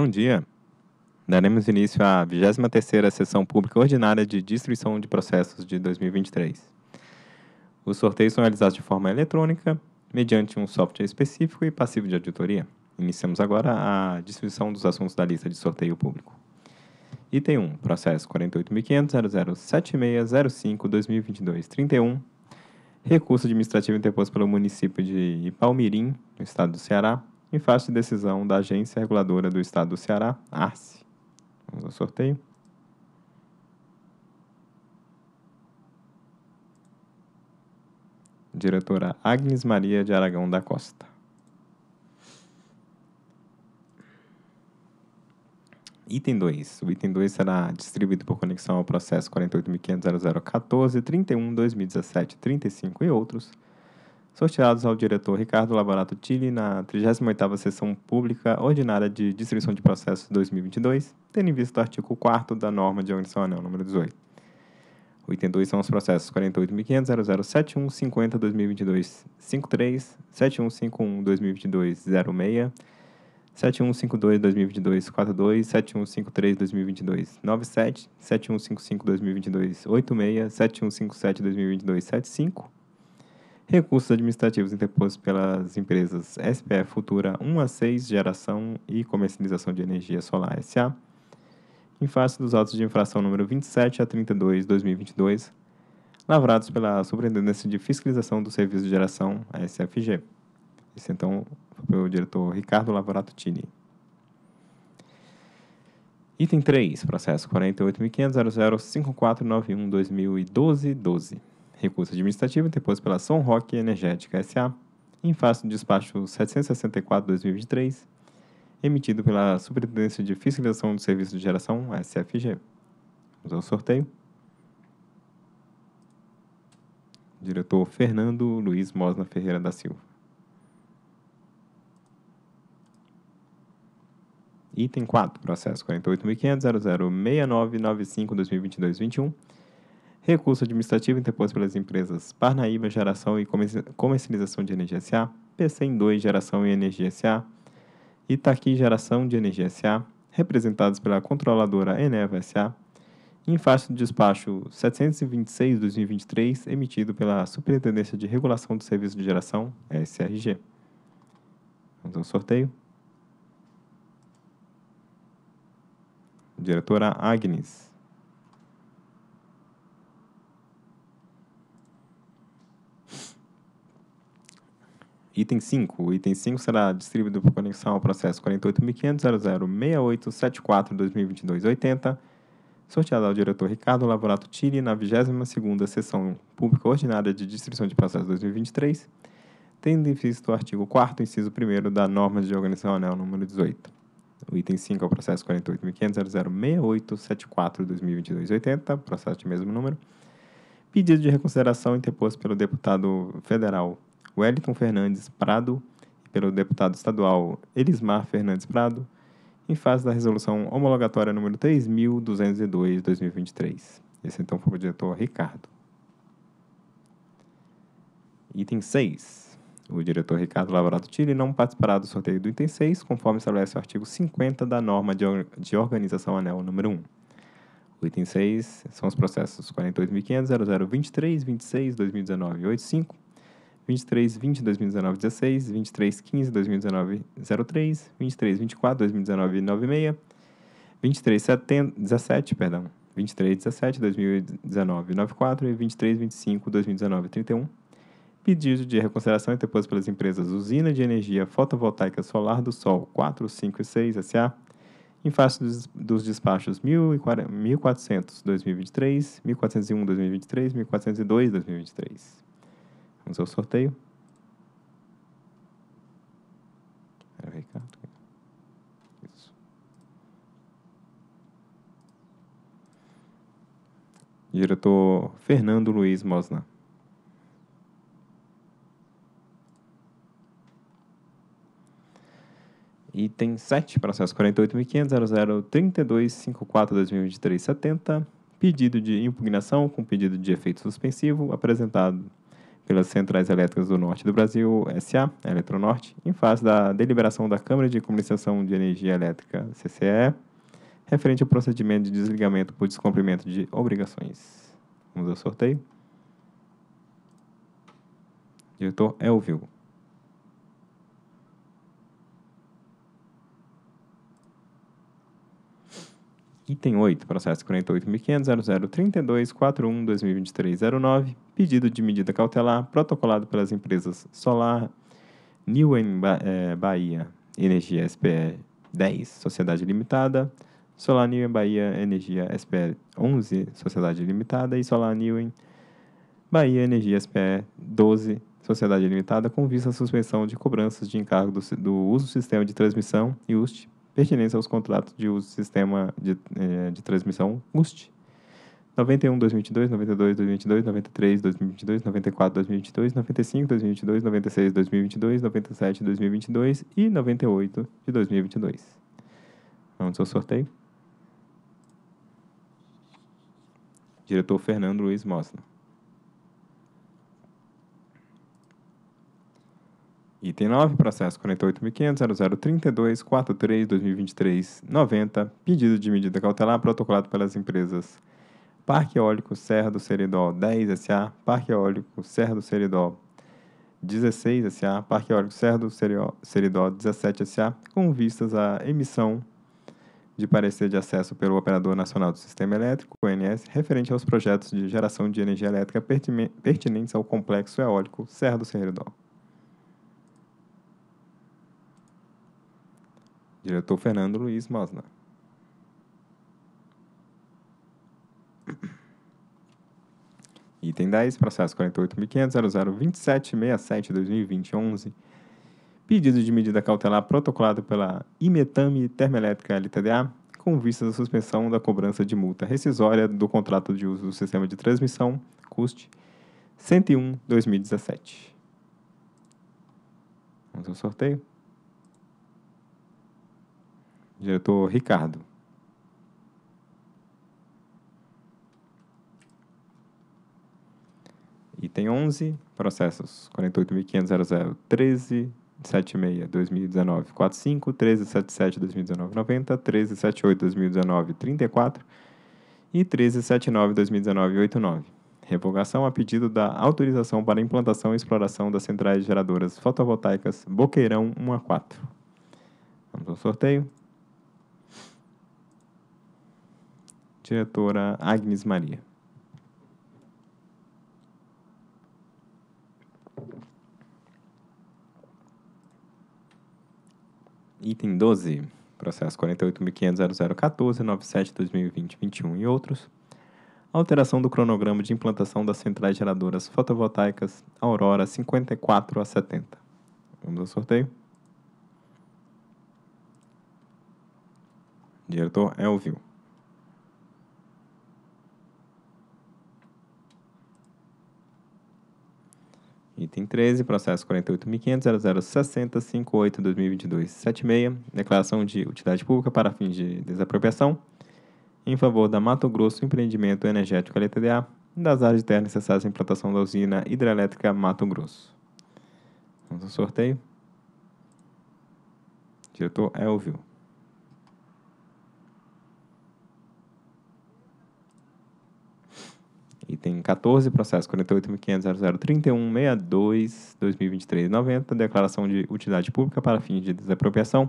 Bom dia. Daremos início à 23ª Sessão Pública Ordinária de Distribuição de Processos de 2023. Os sorteios são realizados de forma eletrônica, mediante um software específico e passivo de auditoria. Iniciamos agora a distribuição dos assuntos da lista de sorteio público. Item 1, processo 48.500.007605.2022.31. recurso administrativo interposto pelo município de Palmirim, no estado do Ceará, em face de decisão da Agência Reguladora do Estado do Ceará, ARCE. Vamos ao sorteio. Diretora Agnes Maria de Aragão da Costa. Item 2. O item 2 será distribuído por conexão ao processo 48.500.0014, 31, 2017, 35 e outros sorteados ao diretor Ricardo Laborato Tilly na 38ª Sessão Pública Ordinária de Distribuição de Processos 2022, tendo em vista o artigo 4 da norma de omissão anel número 18. O item 2 são os processos 48.500.0071.50.2022.53, 7151.2022.06, 7.152.2022.42, 7.153.2022.97, 7.155.2022.86, 7153 2022 Recursos administrativos interpostos pelas empresas SPE Futura 1 a 6, Geração e Comercialização de Energia Solar SA, em face dos autos de infração número 27 a 32 2022, lavrados pela Superintendência de Fiscalização do Serviço de Geração, a SFG. Esse, então, foi o diretor Ricardo Lavorato Tini. Item 3, processo 48500005491 12 recurso administrativo interposto pela São Roque Energética SA, em face do despacho 764-2023, emitido pela Superintendência de Fiscalização do Serviço de Geração, SFG. Vamos ao sorteio. Diretor Fernando Luiz Mosna Ferreira da Silva. Item 4, processo 48.500.006995-2022-21 Recurso administrativo interposto pelas empresas Parnaíba Geração e Comercialização de Energia S.A., Em 2 Geração e Energia S.A., Itaqui Geração de Energia S.A., representados pela controladora Eneva S.A., em face do despacho 726-2023, emitido pela Superintendência de Regulação do Serviço de Geração, SRG. Vamos ao sorteio. Diretora Agnes. Item 5. O item 5 será distribuído por conexão ao processo 48.500.0068.74.2022.80, sorteado ao diretor Ricardo Lavorato Tille na 22ª Sessão Pública Ordinária de Distribuição de Processos 2023, tendo em vista o artigo 4º, inciso 1 da norma de organização anel número 18. O item 5 é o processo 48.500.0068.74.2022.80, processo de mesmo número, pedido de reconsideração interposto pelo deputado federal Wellington Fernandes Prado e pelo deputado estadual Elismar Fernandes Prado, em face da resolução homologatória número 3202/2023. Esse então foi o diretor Ricardo. Item 6. O diretor Ricardo Lavorato Tille não participará do sorteio do item 6, conforme estabelece o artigo 50 da norma de, de organização anel número 1. O item 6 são os processos 42.500, 0023, 26, 2019 85, 23 20 2019 16, 23 15 2019 03, 23 24 2019 96, 23 70, 17, perdão, 23 17 2019 94 e 23 25 2019 31. Pedido de reconsideração interposto pelas empresas Usina de Energia Fotovoltaica Solar do Sol 4, 5 e 6 SA, em face dos, dos despachos 1400 2023, 1401 2023, 1402 2023 fazer o sorteio. Era o Ricardo. Isso. Diretor Fernando Luiz Mosna. Item 7, processo 48.500.0032.54.2023.70, pedido de impugnação com pedido de efeito suspensivo apresentado pelas Centrais Elétricas do Norte do Brasil, SA, Eletronorte, em face da deliberação da Câmara de Comunicação de Energia Elétrica, CCE, referente ao procedimento de desligamento por descumprimento de obrigações. Vamos ao sorteio. Diretor Elvio. Item 8, processo 48.500.0032.41.2023.09 pedido de medida cautelar protocolado pelas empresas Solar, Newen ba eh, Bahia, Energia SPE 10, Sociedade Limitada, Solar Newen Bahia, Energia SPE 11, Sociedade Limitada e Solar Newen Bahia, Energia SPE 12, Sociedade Limitada, com vista à suspensão de cobranças de encargo do, do uso do sistema de transmissão e UST pertinência aos contratos de uso do sistema de, eh, de transmissão UST 91, 2022, 92, 2022, 93, 2022, 94, 2022, 95, 2022, 96, 2022, 97, 2022 e 98 de 2022. Vamos ao sorteio. Diretor Fernando Luiz Mosna. Item 9, processo 48.500.0032.43.2023.90, pedido de medida cautelar protocolado pelas empresas Parque Eólico Serra do Seridó 10 SA, Parque Eólico Serra do Seridó 16 SA, Parque Eólico Serra do Seridó 17 SA, com vistas à emissão de parecer de acesso pelo Operador Nacional do Sistema Elétrico, ONS, referente aos projetos de geração de energia elétrica pertinentes ao complexo eólico Serra do Seridó. Diretor Fernando Luiz Mosna. Item 10, processo 48.500.0027.67.2020.11. Pedido de medida cautelar protocolado pela Imetame Termoelétrica LTDA com vistas à suspensão da cobrança de multa rescisória do contrato de uso do sistema de transmissão, CUST 101-2017. Vamos ao sorteio. Diretor Ricardo. tem 11 processos, 48.500 13 76 2019 45, 13 77 2019 90, 13 78 2019 34 e 13 79 2019 89. Revogação a pedido da autorização para implantação e exploração das centrais geradoras fotovoltaicas Boqueirão 1 a 4. Vamos ao sorteio. Diretora Agnes Maria. Item 12, processo 48.500.0014.97.2020.21 e outros. Alteração do cronograma de implantação das centrais geradoras fotovoltaicas Aurora 54 a 70. Vamos ao sorteio. diretor Elvio. É Item 13, processo 48.500.0060.58.2022.76, declaração de utilidade pública para fins de desapropriação em favor da Mato Grosso Empreendimento Energético LTDA das áreas de terra necessárias à implantação da usina hidrelétrica Mato Grosso. Vamos ao sorteio. Diretor Elvio. 14, processo 48.500.0031.62.2023.90, declaração de utilidade pública para fins de desapropriação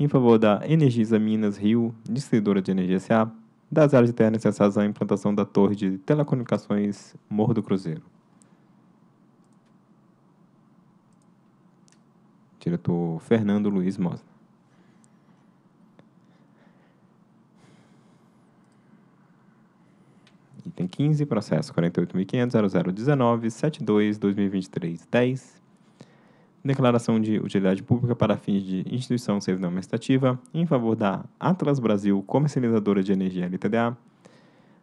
em favor da Energisa Minas Rio, distribuidora de energia SA, das áreas internas necessárias à implantação da torre de telecomunicações Morro do Cruzeiro. Diretor Fernando Luiz Mosna. 2015, processo 48.500.0019.72.2023.10, declaração de utilidade pública para fins de instituição servidão administrativa em favor da Atlas Brasil Comercializadora de Energia LTDA,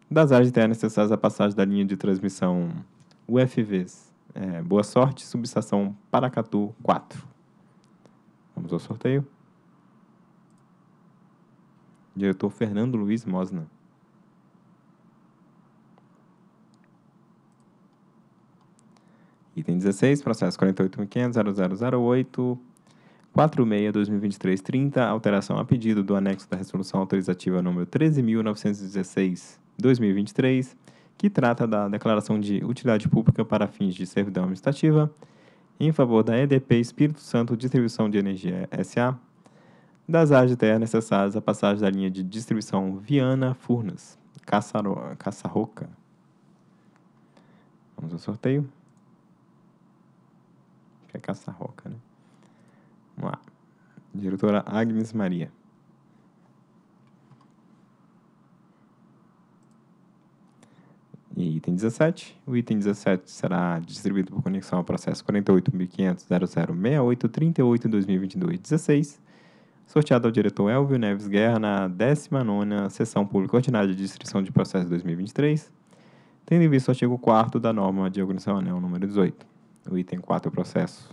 das áreas internas necessárias à passagem da linha de transmissão UFVs é, Boa Sorte, subestação Paracatu 4. Vamos ao sorteio. Diretor Fernando Luiz Mosna. Item 16, processo 48.500.0008. alteração a pedido do anexo da resolução autorizativa número 13.916.2023, que trata da declaração de utilidade pública para fins de servidão administrativa em favor da EDP Espírito Santo Distribuição de Energia SA, das áreas de terra necessárias à passagem da linha de distribuição Viana Furnas, Caçarroca. Vamos ao sorteio que é caça-roca, né? Vamos lá. Diretora Agnes Maria. E item 17. O item 17 será distribuído por conexão ao processo 48.500.0068.38.2022.16, sorteado ao diretor Elvio Neves Guerra na 19ª Sessão Pública Ordinária de Distrição de Processo 2023, tendo em vista o artigo 4 da norma de organização anel número 18 o item 4 é o processo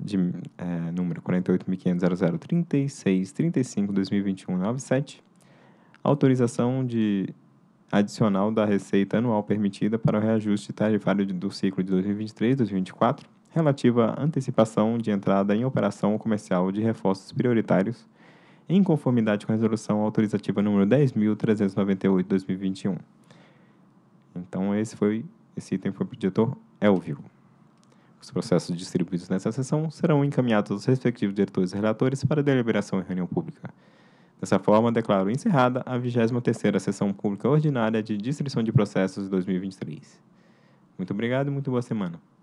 de é, número 48.500.0036.35.2021.97, autorização de adicional da receita anual permitida para o reajuste tarifário do ciclo de 2023-2024, relativa à antecipação de entrada em operação comercial de reforços prioritários, em conformidade com a resolução autorizativa número 10.398/2021. Então esse foi esse item foi para o diretor Elvio. Os processos distribuídos nessa sessão serão encaminhados aos respectivos diretores e relatores para deliberação em reunião pública. Dessa forma, declaro encerrada a 23ª Sessão Pública Ordinária de Distribuição de Processos de 2023. Muito obrigado e muito boa semana.